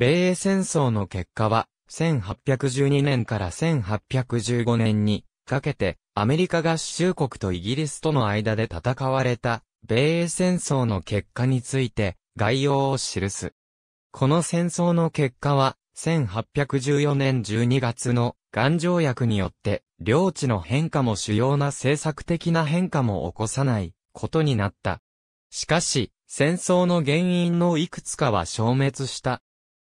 米英戦争の結果は、1812年から1815年にかけて、アメリカ合衆国とイギリスとの間で戦われた、米英戦争の結果について、概要を記す。この戦争の結果は、1814年12月の頑条約によって、領地の変化も主要な政策的な変化も起こさないことになった。しかし、戦争の原因のいくつかは消滅した。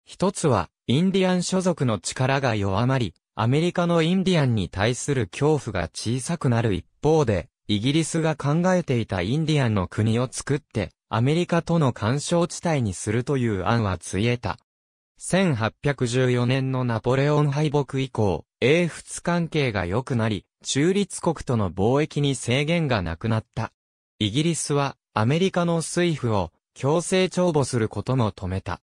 一つは、インディアン所属の力が弱まり、アメリカのインディアンに対する恐怖が小さくなる一方で、イギリスが考えていたインディアンの国を作って、アメリカとの干渉地帯にするという案はついえた。1814年のナポレオン敗北以降、英仏関係が良くなり、中立国との貿易に制限がなくなった。イギリスは、アメリカの水夫を強制帳簿することも止めた。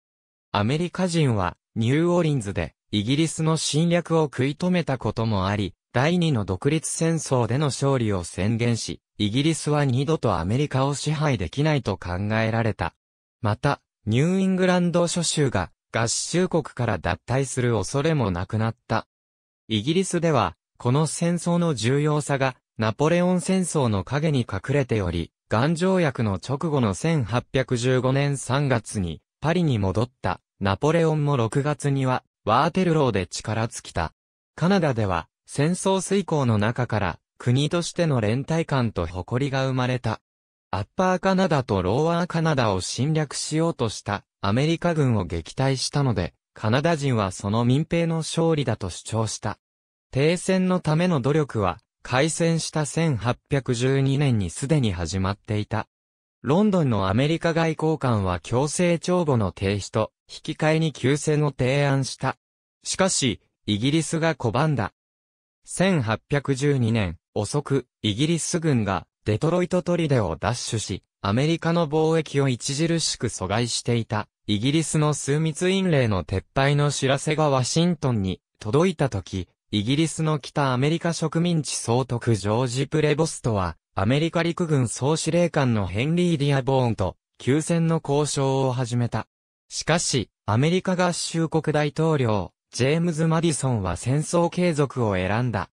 アメリカ人はニューオーリンズでイギリスの侵略を食い止めたこともあり、第二の独立戦争での勝利を宣言し、イギリスは二度とアメリカを支配できないと考えられた。また、ニューイングランド諸州が合衆国から脱退する恐れもなくなった。イギリスでは、この戦争の重要さがナポレオン戦争の影に隠れており、頑条約の直後の1815年3月に、パリに戻った。ナポレオンも6月には、ワーテルローで力尽きた。カナダでは、戦争遂行の中から、国としての連帯感と誇りが生まれた。アッパーカナダとローアーカナダを侵略しようとしたアメリカ軍を撃退したので、カナダ人はその民兵の勝利だと主張した。停戦のための努力は、開戦した1812年にすでに始まっていた。ロンドンのアメリカ外交官は強制帳簿の停止と引き換えに休戦を提案した。しかし、イギリスが拒んだ。1812年、遅く、イギリス軍がデトロイト砦を奪取し、アメリカの貿易を著しく阻害していた、イギリスの数密院令の撤廃の知らせがワシントンに届いた時、イギリスの北アメリカ植民地総督ジョージ・プレボストは、アメリカ陸軍総司令官のヘンリー・ディアボーンと、休戦の交渉を始めた。しかし、アメリカ合衆国大統領、ジェームズ・マディソンは戦争継続を選んだ。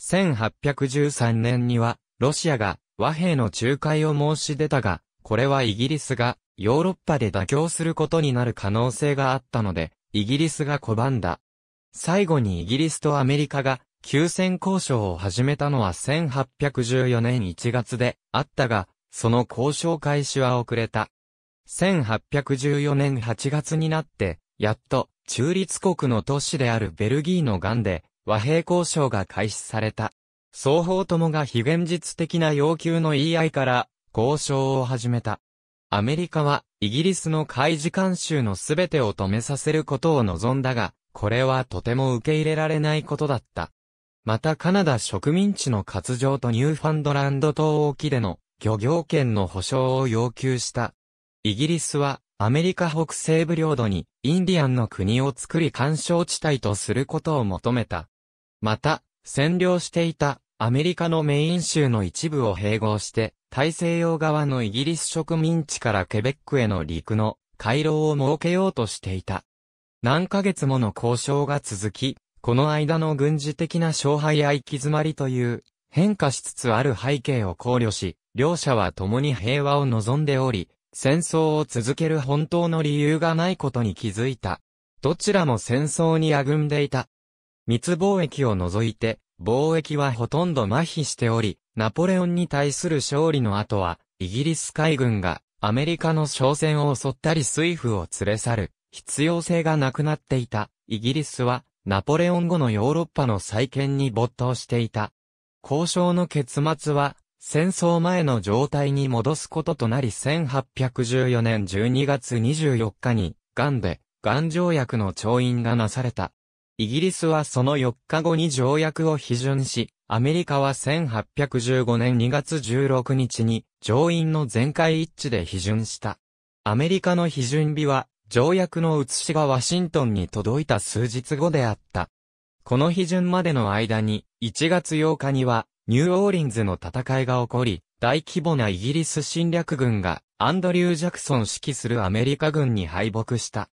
1813年には、ロシアが和平の仲介を申し出たが、これはイギリスがヨーロッパで妥協することになる可能性があったので、イギリスが拒んだ。最後にイギリスとアメリカが休戦交渉を始めたのは1814年1月であったが、その交渉開始は遅れた。1814年8月になって、やっと中立国の都市であるベルギーのガンで和平交渉が開始された。双方ともが非現実的な要求の言い合いから交渉を始めた。アメリカはイギリスの海事監修のすべてを止めさせることを望んだが、これはとても受け入れられないことだった。またカナダ植民地の割譲とニューファンドランド島沖での漁業権の保障を要求した。イギリスはアメリカ北西部領土にインディアンの国を作り干渉地帯とすることを求めた。また、占領していたアメリカのメイン州の一部を併合して、大西洋側のイギリス植民地からケベックへの陸の回廊を設けようとしていた。何ヶ月もの交渉が続き、この間の軍事的な勝敗や行き詰まりという変化しつつある背景を考慮し、両者は共に平和を望んでおり、戦争を続ける本当の理由がないことに気づいた。どちらも戦争にあぐんでいた。密貿易を除いて、貿易はほとんど麻痺しており、ナポレオンに対する勝利の後は、イギリス海軍がアメリカの商船を襲ったり水夫を連れ去る必要性がなくなっていた。イギリスはナポレオン後のヨーロッパの再建に没頭していた。交渉の結末は、戦争前の状態に戻すこととなり1814年12月24日に、ガンで、ガン条約の調印がなされた。イギリスはその4日後に条約を批准し、アメリカは1815年2月16日に、上院の全会一致で批准した。アメリカの批准日は、条約の写しがワシントンに届いた数日後であった。この批准までの間に、1月8日には、ニューオーリンズの戦いが起こり、大規模なイギリス侵略軍が、アンドリュー・ジャクソン指揮するアメリカ軍に敗北した。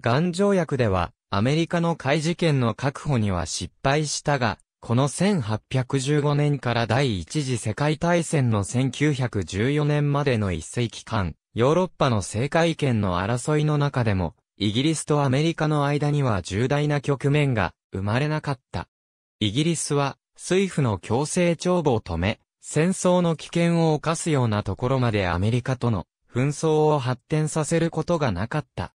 ガン条約では、アメリカの海事権の確保には失敗したが、この1815年から第一次世界大戦の1914年までの一世紀間、ヨーロッパの政界権の争いの中でも、イギリスとアメリカの間には重大な局面が生まれなかった。イギリスは、水夫の強制帳簿を止め、戦争の危険を犯すようなところまでアメリカとの紛争を発展させることがなかった。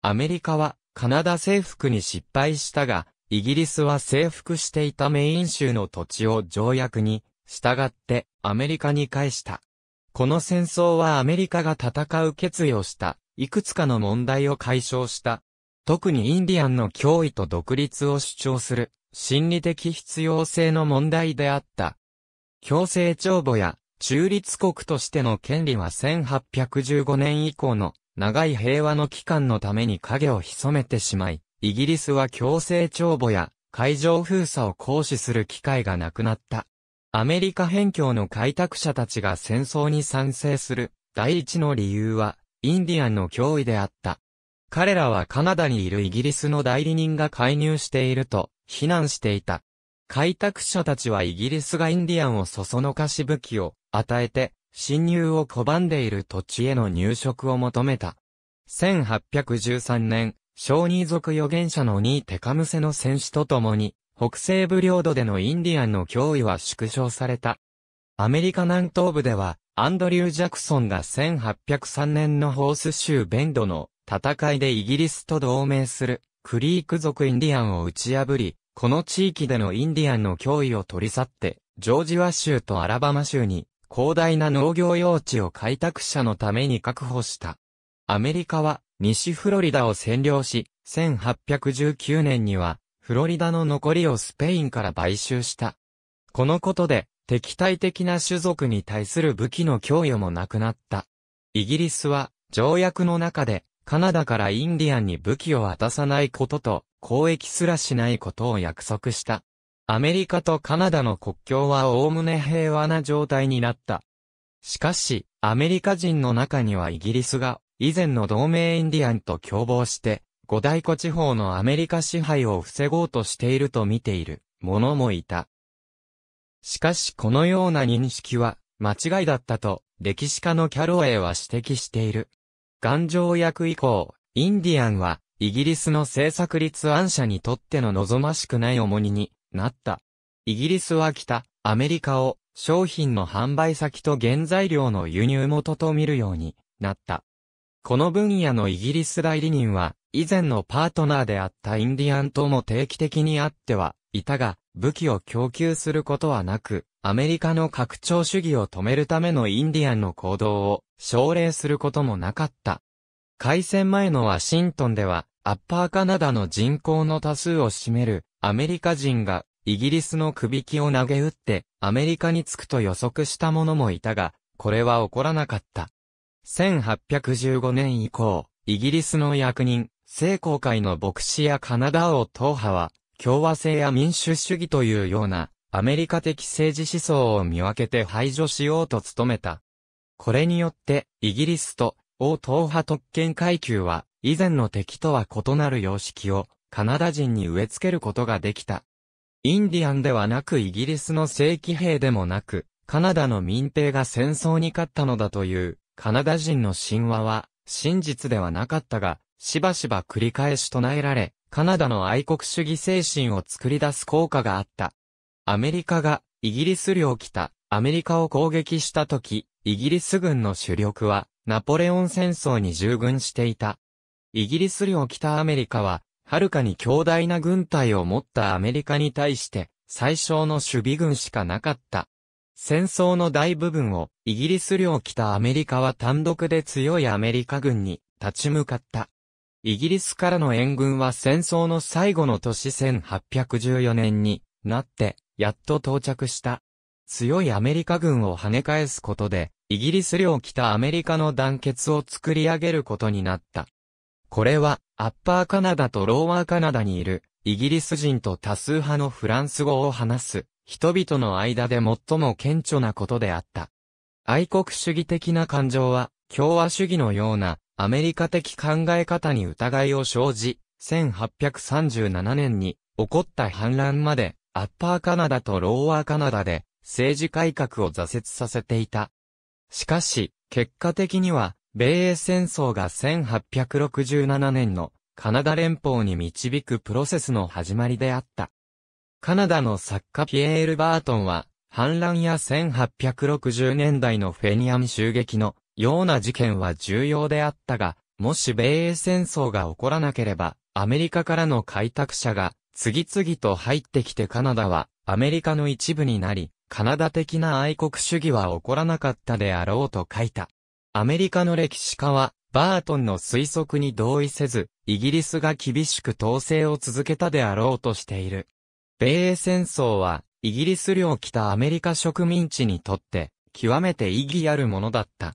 アメリカはカナダ征服に失敗したが、イギリスは征服していたメイン州の土地を条約に従ってアメリカに返した。この戦争はアメリカが戦う決意をした、いくつかの問題を解消した。特にインディアンの脅威と独立を主張する、心理的必要性の問題であった。強制帳簿や、中立国としての権利は1815年以降の長い平和の期間のために影を潜めてしまい、イギリスは強制帳簿や海上封鎖を行使する機会がなくなった。アメリカ辺境の開拓者たちが戦争に賛成する第一の理由は、インディアンの脅威であった。彼らはカナダにいるイギリスの代理人が介入していると、非難していた。開拓者たちはイギリスがインディアンをそそのかし武器を与えて、侵入を拒んでいる土地への入植を求めた。1813年、小ニ族預言者のニーテカムセの戦士と共に、北西部領土でのインディアンの脅威は縮小された。アメリカ南東部では、アンドリュー・ジャクソンが1803年のホース州ベンドの戦いでイギリスと同盟するクリーク族インディアンを打ち破り、この地域でのインディアンの脅威を取り去って、ジョージワ州とアラバマ州に広大な農業用地を開拓者のために確保した。アメリカは西フロリダを占領し、1819年にはフロリダの残りをスペインから買収した。このことで、敵対的な種族に対する武器の供与もなくなった。イギリスは、条約の中で、カナダからインディアンに武器を渡さないことと、交易すらしないことを約束した。アメリカとカナダの国境はおおむね平和な状態になった。しかし、アメリカ人の中にはイギリスが、以前の同盟インディアンと共謀して、五大湖地方のアメリカ支配を防ごうとしていると見ている者もいた。しかしこのような認識は間違いだったと歴史家のキャロウェイは指摘している。頑丈役以降、インディアンはイギリスの政策立案者にとっての望ましくない重荷になった。イギリスは北、アメリカを商品の販売先と原材料の輸入元と見るようになった。この分野のイギリス代理人は以前のパートナーであったインディアンとも定期的に会ってはいたが、武器を供給することはなく、アメリカの拡張主義を止めるためのインディアンの行動を奨励することもなかった。開戦前のワシントンでは、アッパーカナダの人口の多数を占めるアメリカ人がイギリスの首輝を投げ打ってアメリカに着くと予測した者もいたが、これは起こらなかった。1815年以降、イギリスの役人、聖公会の牧師やカナダ王党派は、共和制や民主主義というような、アメリカ的政治思想を見分けて排除しようと努めた。これによって、イギリスと、王党派特権階級は、以前の敵とは異なる様式を、カナダ人に植え付けることができた。インディアンではなくイギリスの正規兵でもなく、カナダの民兵が戦争に勝ったのだという、カナダ人の神話は、真実ではなかったが、しばしば繰り返し唱えられ、カナダの愛国主義精神を作り出す効果があった。アメリカがイギリス領北、アメリカを攻撃した時、イギリス軍の主力はナポレオン戦争に従軍していた。イギリス領北アメリカは、はるかに強大な軍隊を持ったアメリカに対して、最小の守備軍しかなかった。戦争の大部分をイギリス領北アメリカは単独で強いアメリカ軍に立ち向かった。イギリスからの援軍は戦争の最後の年1814年になって、やっと到着した。強いアメリカ軍を跳ね返すことで、イギリス領北アメリカの団結を作り上げることになった。これは、アッパーカナダとローワーカナダにいる、イギリス人と多数派のフランス語を話す、人々の間で最も顕著なことであった。愛国主義的な感情は、共和主義のような、アメリカ的考え方に疑いを生じ、1837年に起こった反乱まで、アッパーカナダとローアーカナダで政治改革を挫折させていた。しかし、結果的には、米英戦争が1867年のカナダ連邦に導くプロセスの始まりであった。カナダの作家ピエール・バートンは、反乱や1860年代のフェニアム襲撃のような事件は重要であったが、もし米英戦争が起こらなければ、アメリカからの開拓者が次々と入ってきてカナダはアメリカの一部になり、カナダ的な愛国主義は起こらなかったであろうと書いた。アメリカの歴史家は、バートンの推測に同意せず、イギリスが厳しく統制を続けたであろうとしている。米英戦争は、イギリス領北アメリカ植民地にとって、極めて意義あるものだった。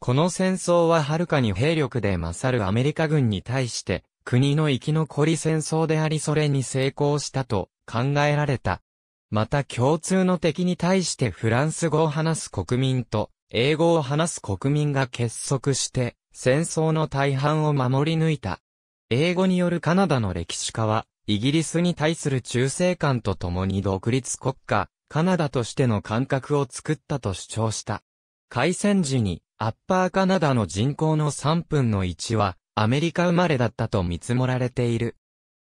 この戦争ははるかに兵力で勝るアメリカ軍に対して、国の生き残り戦争でありそれに成功したと考えられた。また共通の敵に対してフランス語を話す国民と英語を話す国民が結束して戦争の大半を守り抜いた。英語によるカナダの歴史家はイギリスに対する忠誠感とともに独立国家、カナダとしての感覚を作ったと主張した。開戦時にアッパーカナダの人口の3分の1は、アメリカ生まれだったと見積もられている。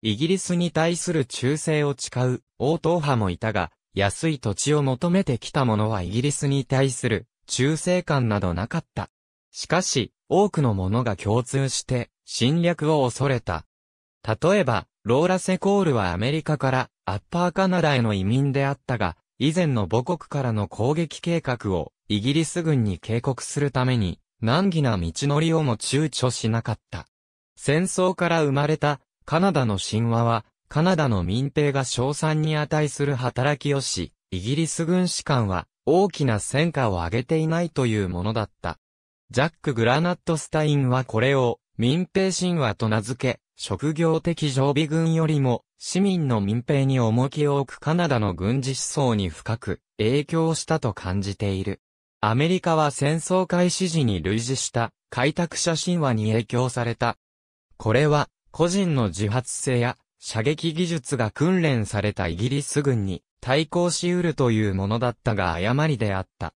イギリスに対する忠誠を誓う、王党派もいたが、安い土地を求めてきた者はイギリスに対する、忠誠感などなかった。しかし、多くの者が共通して、侵略を恐れた。例えば、ローラ・セコールはアメリカから、アッパーカナダへの移民であったが、以前の母国からの攻撃計画をイギリス軍に警告するために、難儀な道のりをも躊躇しなかった。戦争から生まれたカナダの神話は、カナダの民兵が賞賛に値する働きをし、イギリス軍士官は大きな戦果を上げていないというものだった。ジャック・グラナット・スタインはこれを民兵神話と名付け、職業的常備軍よりも市民の民兵に重きを置くカナダの軍事思想に深く影響したと感じている。アメリカは戦争開始時に類似した開拓者神話に影響された。これは個人の自発性や射撃技術が訓練されたイギリス軍に対抗し得るというものだったが誤りであった。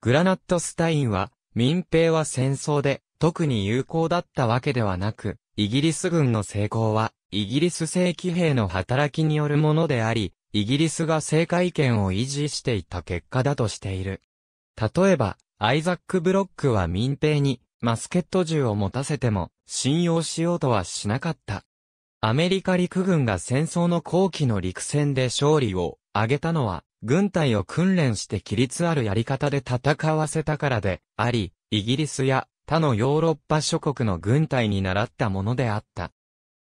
グラナットスタインは民兵は戦争で特に有効だったわけではなく、イギリス軍の成功はイギリス正規兵の働きによるものであり、イギリスが正解権を維持していた結果だとしている。例えば、アイザック・ブロックは民兵にマスケット銃を持たせても信用しようとはしなかった。アメリカ陸軍が戦争の後期の陸戦で勝利を挙げたのは、軍隊を訓練して規律あるやり方で戦わせたからであり、イギリスや他のヨーロッパ諸国の軍隊に習ったものであった。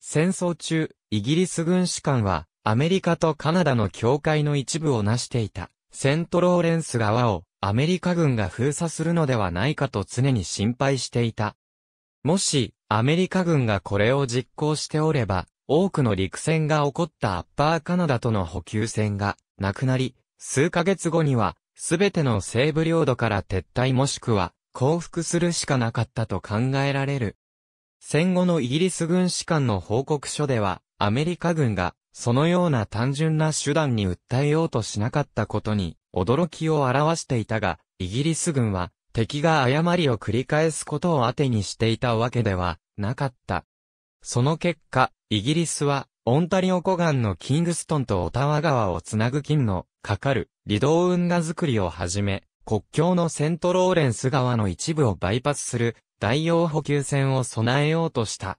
戦争中、イギリス軍士官は、アメリカとカナダの境界の一部を成していた、セントローレンス側をアメリカ軍が封鎖するのではないかと常に心配していた。もし、アメリカ軍がこれを実行しておれば、多くの陸戦が起こったアッパーカナダとの補給戦がなくなり、数ヶ月後には、すべての西部領土から撤退もしくは、降伏するしかなかったと考えられる。戦後のイギリス軍士官の報告書では、アメリカ軍が、そのような単純な手段に訴えようとしなかったことに、驚きを表していたが、イギリス軍は敵が誤りを繰り返すことを当てにしていたわけではなかった。その結果、イギリスはオンタリオ湖岸のキングストンとオタワ川をつなぐ金のかかる離道運河作りをはじめ、国境のセントローレンス川の一部をバイパスする大洋補給船を備えようとした。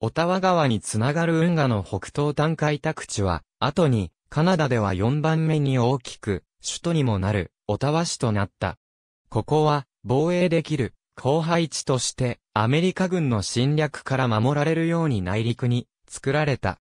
オタワ川につながる運河の北東端開拓地は、後にカナダでは4番目に大きく首都にもなる、オタワ市となった。ここは、防衛できる、後輩地として、アメリカ軍の侵略から守られるように内陸に、作られた。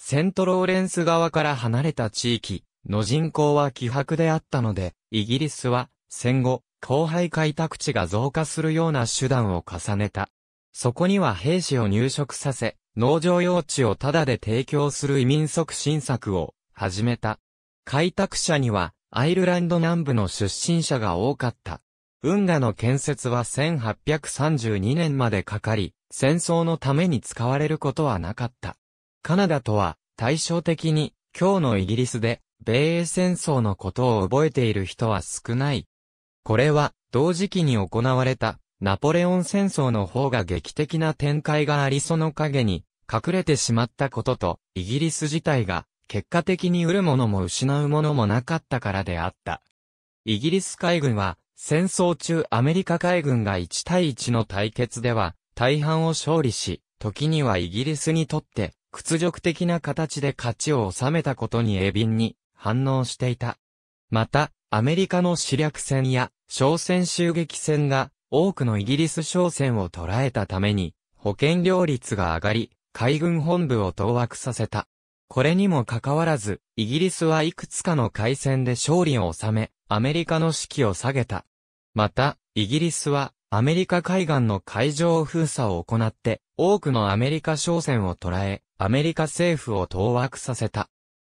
セントローレンス側から離れた地域の人口は希薄であったので、イギリスは戦後、後輩開拓地が増加するような手段を重ねた。そこには兵士を入植させ、農場用地をタダで提供する移民促進策を始めた。開拓者にはアイルランド南部の出身者が多かった。運河の建設は1832年までかかり、戦争のために使われることはなかった。カナダとは対照的に今日のイギリスで米英戦争のことを覚えている人は少ない。これは同時期に行われたナポレオン戦争の方が劇的な展開がありその影に隠れてしまったこととイギリス自体が結果的に売るものも失うものもなかったからであった。イギリス海軍は、戦争中アメリカ海軍が1対1の対決では、大半を勝利し、時にはイギリスにとって、屈辱的な形で勝ちを収めたことに鋭敏に反応していた。また、アメリカの死略戦や商船襲撃戦が多くのイギリス商船を捉えたために、保険料率が上がり、海軍本部を当惑させた。これにもかかわらず、イギリスはいくつかの海戦で勝利を収め、アメリカの士気を下げた。また、イギリスは、アメリカ海岸の海上封鎖を行って、多くのアメリカ商船を捕らえ、アメリカ政府を当惑させた。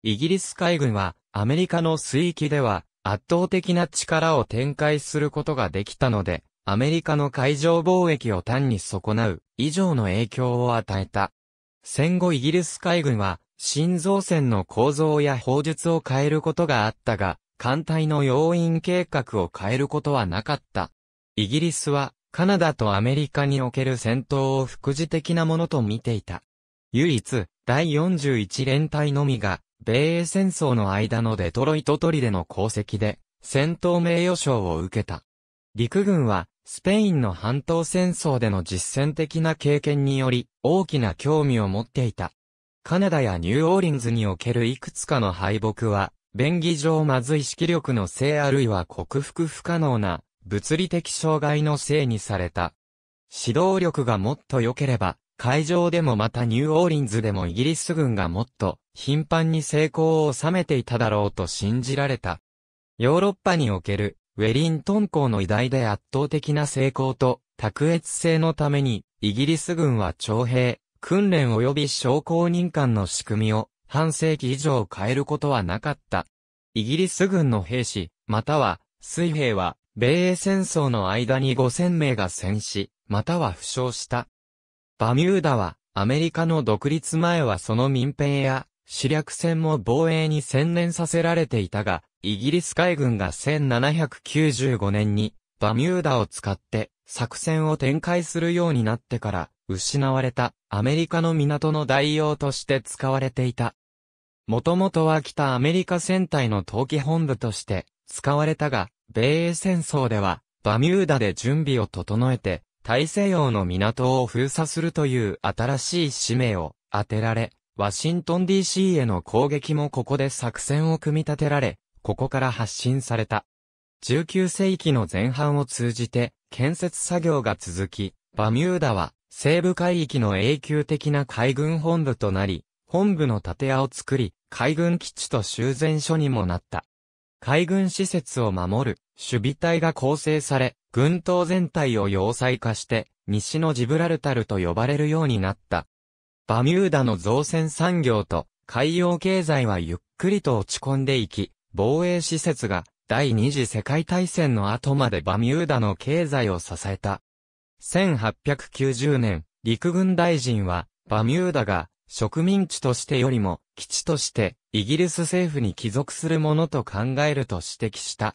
イギリス海軍は、アメリカの水域では、圧倒的な力を展開することができたので、アメリカの海上貿易を単に損なう、以上の影響を与えた。戦後イギリス海軍は、心臓線の構造や砲術を変えることがあったが、艦隊の要因計画を変えることはなかった。イギリスは、カナダとアメリカにおける戦闘を副次的なものと見ていた。唯一、第41連隊のみが、米英戦争の間のデトロイトトリでの功績で、戦闘名誉賞を受けた。陸軍は、スペインの半島戦争での実践的な経験により、大きな興味を持っていた。カナダやニューオーリンズにおけるいくつかの敗北は、便宜上まず意識力のせいあるいは克服不可能な物理的障害のせいにされた。指導力がもっと良ければ、会場でもまたニューオーリンズでもイギリス軍がもっと頻繁に成功を収めていただろうと信じられた。ヨーロッパにおけるウェリントン港の偉大で圧倒的な成功と卓越性のためにイギリス軍は徴兵、訓練及び商工人官の仕組みを半世紀以上変えることはなかった。イギリス軍の兵士、または水兵は、米英戦争の間に5000名が戦死、または負傷した。バミューダは、アメリカの独立前はその民兵や、主略戦も防衛に専念させられていたが、イギリス海軍が1795年に、バミューダを使って、作戦を展開するようになってから、失われたアメリカの港の代用として使われていた。もともとは北アメリカ戦隊の陶器本部として使われたが、米英戦争ではバミューダで準備を整えて大西洋の港を封鎖するという新しい使命を当てられ、ワシントン DC への攻撃もここで作戦を組み立てられ、ここから発信された。19世紀の前半を通じて建設作業が続き、バミューダは西部海域の永久的な海軍本部となり、本部の建屋を作り、海軍基地と修繕所にもなった。海軍施設を守る守備隊が構成され、軍島全体を要塞化して、西のジブラルタルと呼ばれるようになった。バミューダの造船産業と海洋経済はゆっくりと落ち込んでいき、防衛施設が第二次世界大戦の後までバミューダの経済を支えた。1890年、陸軍大臣は、バミューダが植民地としてよりも基地としてイギリス政府に帰属するものと考えると指摘した。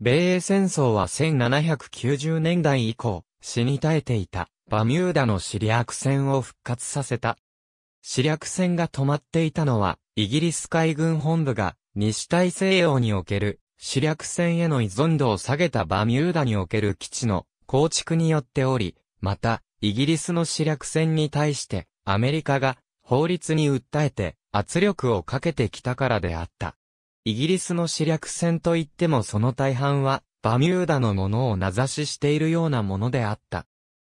米英戦争は1790年代以降、死に絶えていたバミューダの死略戦を復活させた。死略戦が止まっていたのは、イギリス海軍本部が西大西洋における死略戦への依存度を下げたバミューダにおける基地の構築によっており、また、イギリスの主略戦に対して、アメリカが法律に訴えて圧力をかけてきたからであった。イギリスの主略戦といってもその大半は、バミューダのものを名指ししているようなものであった。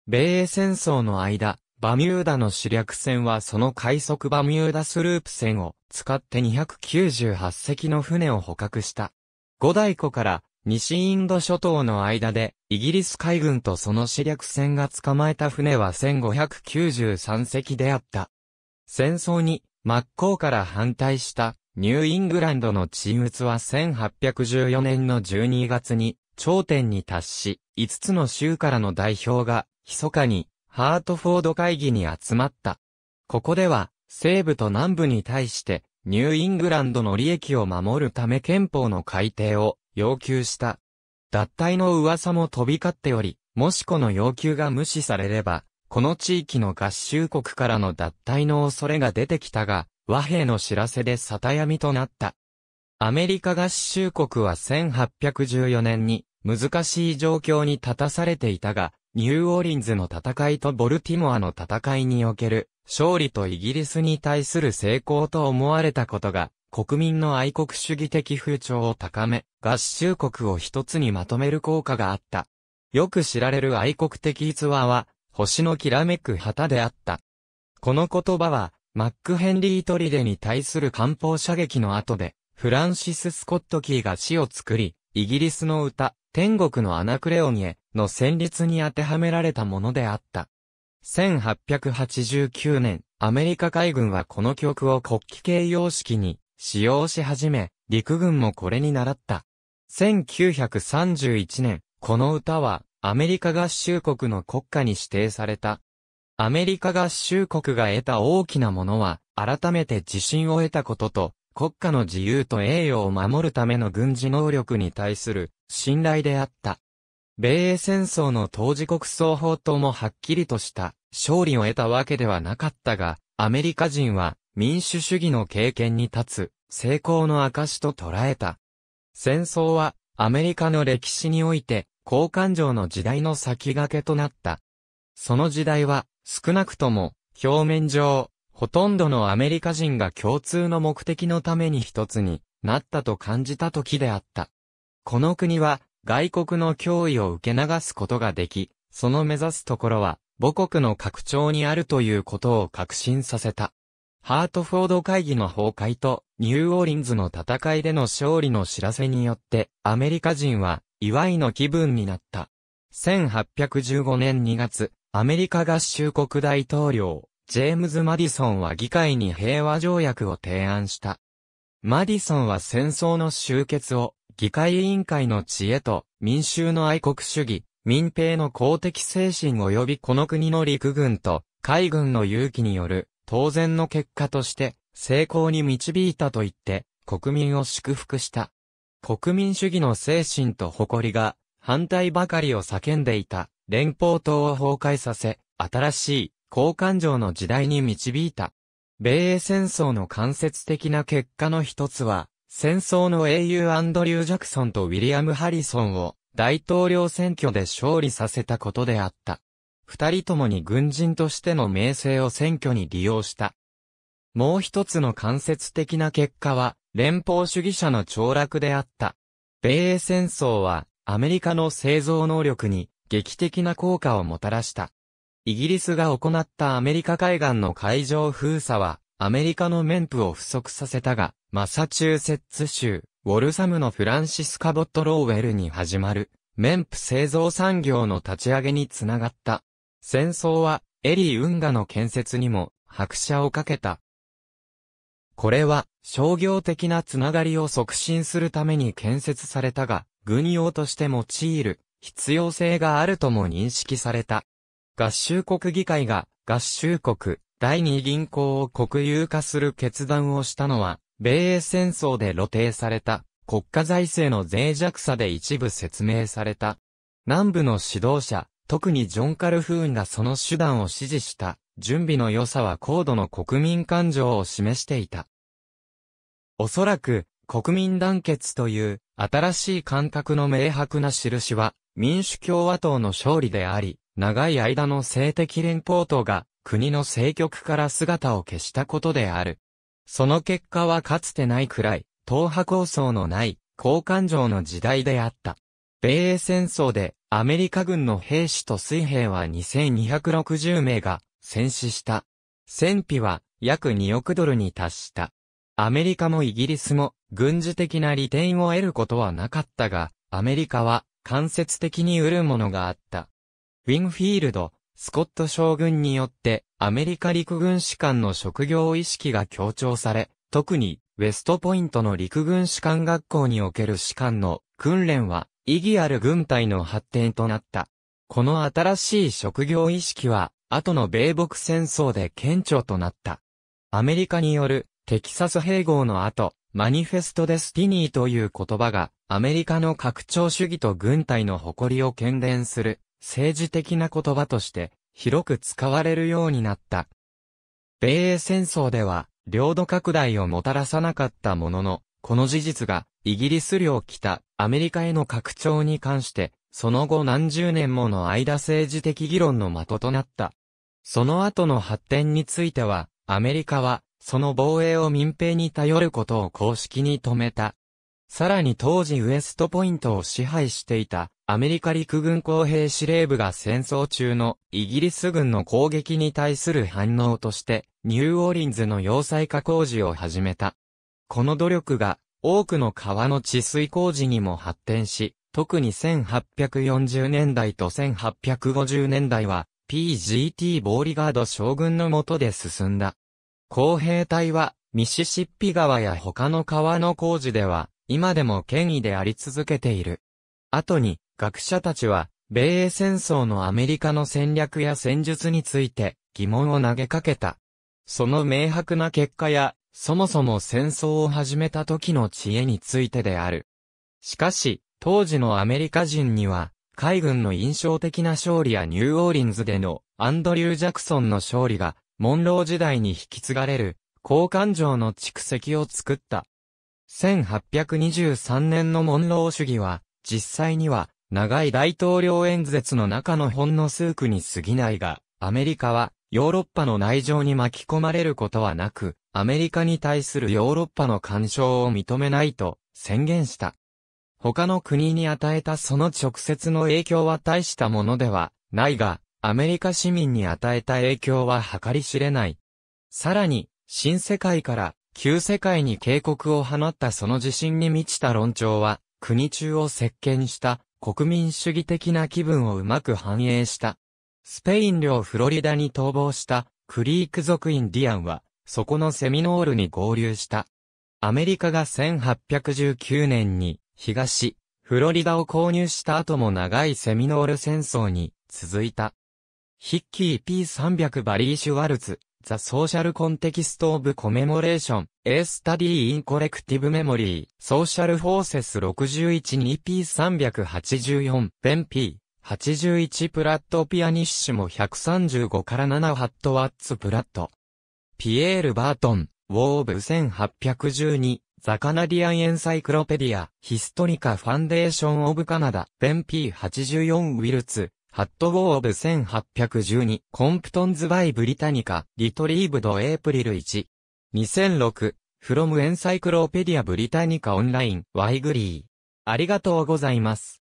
米英戦争の間、バミューダの主略船はその快速バミューダスループ船を使って298隻の船を捕獲した。五大湖から西インド諸島の間で、イギリス海軍とその主略船が捕まえた船は1593隻であった。戦争に真っ向から反対したニューイングランドの沈没は1814年の12月に頂点に達し、5つの州からの代表が密かにハートフォード会議に集まった。ここでは西部と南部に対してニューイングランドの利益を守るため憲法の改定を要求した。脱退の噂も飛び交っており、もしこの要求が無視されれば、この地域の合衆国からの脱退の恐れが出てきたが、和平の知らせで沙汰闇となった。アメリカ合衆国は1814年に難しい状況に立たされていたが、ニューオーリンズの戦いとボルティモアの戦いにおける勝利とイギリスに対する成功と思われたことが国民の愛国主義的風潮を高め、合衆国を一つにまとめる効果があった。よく知られる愛国的逸話は、星のきらめく旗であった。この言葉は、マック・ヘンリー・トリデに対する艦砲射撃の後で、フランシス・スコットキーが詩を作り、イギリスの歌、天国のアナクレオニエの旋律に当てはめられたものであった。1889年、アメリカ海軍はこの曲を国旗形様式に使用し始め、陸軍もこれに習った。1931年、この歌は、アメリカ合衆国の国歌に指定された。アメリカ合衆国が得た大きなものは、改めて自信を得たことと、国家の自由と栄誉を守るための軍事能力に対する信頼であった。米英戦争の当時国双方ともはっきりとした勝利を得たわけではなかったが、アメリカ人は民主主義の経験に立つ成功の証と捉えた。戦争はアメリカの歴史において好感情の時代の先駆けとなった。その時代は少なくとも表面上ほとんどのアメリカ人が共通の目的のために一つになったと感じた時であった。この国は外国の脅威を受け流すことができ、その目指すところは母国の拡張にあるということを確信させた。ハートフォード会議の崩壊と、ニューオーリンズの戦いでの勝利の知らせによって、アメリカ人は、祝いの気分になった。1815年2月、アメリカ合衆国大統領、ジェームズ・マディソンは議会に平和条約を提案した。マディソンは戦争の終結を、議会委員会の知恵と、民衆の愛国主義、民兵の公的精神及びこの国の陸軍と、海軍の勇気による、当然の結果として成功に導いたと言って国民を祝福した。国民主義の精神と誇りが反対ばかりを叫んでいた連邦党を崩壊させ、新しい交感情の時代に導いた。米英戦争の間接的な結果の一つは、戦争の英雄アンドリュー・ジャクソンとウィリアム・ハリソンを大統領選挙で勝利させたことであった。二人ともに軍人としての名声を選挙に利用した。もう一つの間接的な結果は、連邦主義者の凋落であった。米英戦争は、アメリカの製造能力に、劇的な効果をもたらした。イギリスが行ったアメリカ海岸の海上封鎖は、アメリカの面布を不足させたが、マサチューセッツ州、ウォルサムのフランシス・カボット・ローウェルに始まる、面布製造産業の立ち上げにつながった。戦争は、エリー運河の建設にも、拍車をかけた。これは、商業的なつながりを促進するために建設されたが、軍用として用いる、必要性があるとも認識された。合衆国議会が、合衆国、第二銀行を国有化する決断をしたのは、米英戦争で露呈された、国家財政の脆弱さで一部説明された。南部の指導者、特にジョン・カルフーンがその手段を支持した、準備の良さは高度の国民感情を示していた。おそらく、国民団結という新しい感覚の明白な印は民主共和党の勝利であり、長い間の政敵連邦党が国の政局から姿を消したことである。その結果はかつてないくらい、党派構想のない、好感情の時代であった。米英戦争でアメリカ軍の兵士と水兵は2260名が戦死した。戦費は約2億ドルに達した。アメリカもイギリスも軍事的な利点を得ることはなかったが、アメリカは間接的に得るものがあった。ウィンフィールド、スコット将軍によってアメリカ陸軍士官の職業意識が強調され、特にウェストポイントの陸軍士官学校における士官の訓練は意義ある軍隊の発展となった。この新しい職業意識は、後の米北戦争で顕著となった。アメリカによるテキサス併合の後、マニフェストデスティニーという言葉が、アメリカの拡張主義と軍隊の誇りを喧伝する、政治的な言葉として、広く使われるようになった。米英戦争では、領土拡大をもたらさなかったものの、この事実が、イギリス領北、アメリカへの拡張に関して、その後何十年もの間政治的議論の的となった。その後の発展については、アメリカは、その防衛を民兵に頼ることを公式に止めた。さらに当時ウエストポイントを支配していたアメリカ陸軍工兵司令部が戦争中のイギリス軍の攻撃に対する反応としてニューオーリンズの要塞化工事を始めた。この努力が多くの川の治水工事にも発展し、特に1840年代と1850年代は PGT ボーリガード将軍の下で進んだ。工兵隊はミシシッピ川や他の川の工事では今でも権威であり続けている。後に学者たちは米英戦争のアメリカの戦略や戦術について疑問を投げかけた。その明白な結果やそもそも戦争を始めた時の知恵についてである。しかし、当時のアメリカ人には、海軍の印象的な勝利やニューオーリンズでのアンドリュー・ジャクソンの勝利が、モンロー時代に引き継がれる、好感情の蓄積を作った。1823年のモンロー主義は、実際には、長い大統領演説の中のほんの数句に過ぎないが、アメリカは、ヨーロッパの内情に巻き込まれることはなく、アメリカに対するヨーロッパの干渉を認めないと宣言した。他の国に与えたその直接の影響は大したものではないが、アメリカ市民に与えた影響は計り知れない。さらに、新世界から旧世界に警告を放ったその自信に満ちた論調は、国中を席巻した国民主義的な気分をうまく反映した。スペイン領フロリダに逃亡したクリーク族インディアンは、そこのセミノールに合流した。アメリカが1819年に東、フロリダを購入した後も長いセミノール戦争に続いた。ヒッキー P300 バリー・シュワルツ、ザ・ソーシャル・コンテキスト・オブ・コメモレーション、A ース・タディ in Collective ー e m o r y s o c i 61 2P384, ベン P81 プラットピアニッシュも135から7ハットワッツプラット。ピエール・バートン、ウォーブ1812、ザ・カナディアン・エンサイクロペディア、ヒストリカ・ファンデーション・オブ・カナダ、ベン P84 ウィルツ、ハット・ウォーブ1812、コンプトンズ・バイ・ブリタニカ、リトリーブド・エイプリル1。2006、フロム・エンサイクロペディア・ブリタニカ・オンライン、ワイグリー。ありがとうございます。